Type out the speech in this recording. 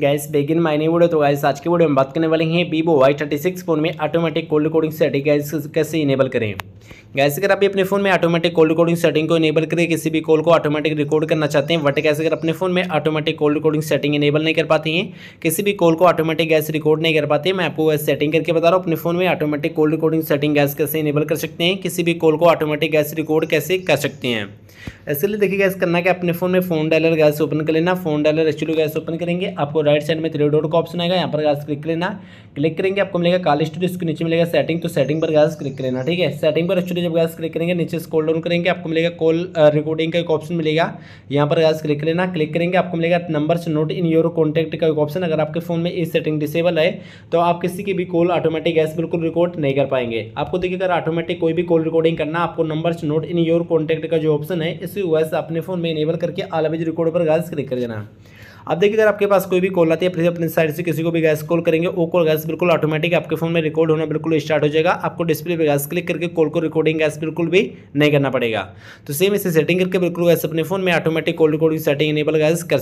gas बेगिन मायने video तो गैस आज के वीडियो में बात करने वाले हैं Vivo Y thirty six phone में automatic call recording setting guys कैसे इनेबल करें गैस अगर आप अपने फोन में ऑटोमेटिक कोल्ड कोडिंग सेटिंग को इनेबल करें किसी भी कॉल को ऑटोमेटिक रिकॉर्ड करना चाहते हैं बट गैस अगर अपने फोन में automatic call recording setting enable नहीं कर पाते हैं किसी भी कॉल को ऑटोमेटिक गैस रिकॉर्ड नहीं कर पाते मैं आपको गैस सेटिंग करके बता रहा हूँ अपने फोन में automatic call recording setting guys कैसे इनेबल कर सकते हैं किसी भी कॉल को ऑटोमेटिक गैस रिकॉर्ड कैसे कर सकते हैं इसके लिए देखिए गैस करना कि अपने फोन में फोन डायलर गैस ओपन कर लेना phone dialer actually guys open करेंगे आपको राइट साइड में थ्री डॉट का ऑप्शन आएगा यहाँ पर गैस क्लिक लेना क्लिक करेंगे आपको मिलेगा काली स्टूडियो इसके नीचे मिलेगा सेटिंग तो सेटिंग पर गैस क्लिक लेना ठीक है सेटिंग पर स्टूडियो जब गैस क्लिक करेंगे नीचे स्कोल डाउन करेंगे आपको मिलेगा कॉल रिकॉर्डिंग uh, का एक ऑप्शन मिलेगा यहाँ पर गैस क्लिक लेना क्लिक करेंगे आपको मिलेगा number not in your contact का एक ऑप्शन अगर आपके फ़ोन में ये सेटिंग डिसेबल है तो आप किसी की भी कॉल ऑटोमेटिक गैस बिल्कुल रिकॉर्ड नहीं कर पाएंगे आपको देखिए अगर ऑटोमेटिक कोई भी कॉल रिकॉर्डिंग करना आपको number not in your contact का जो ऑप्शन है इसी वजह से अपने फ़ोन में इनेबल करके आलवेज रिकॉर्ड पर गैस क्लिक कर देना अब देखिए अगर आपके पास कोई भी कॉल आती है फिर अपने साइड से किसी को भी गैस कॉल करेंगे वो कॉल गैस बिल्कुल ऑटोमेटिक आपके फोन में रिकॉर्ड होना बिल्कुल स्टार्ट हो जाएगा आपको डिस्प्ले पर गैस क्लिक करके कॉल को रिकॉर्डिंग गैस बिल्कुल भी नहीं करना पड़ेगा तो सेम इसे सेटिंग करके बिल्कुल गैस अपने फोन में automatic call recording setting enable guys कर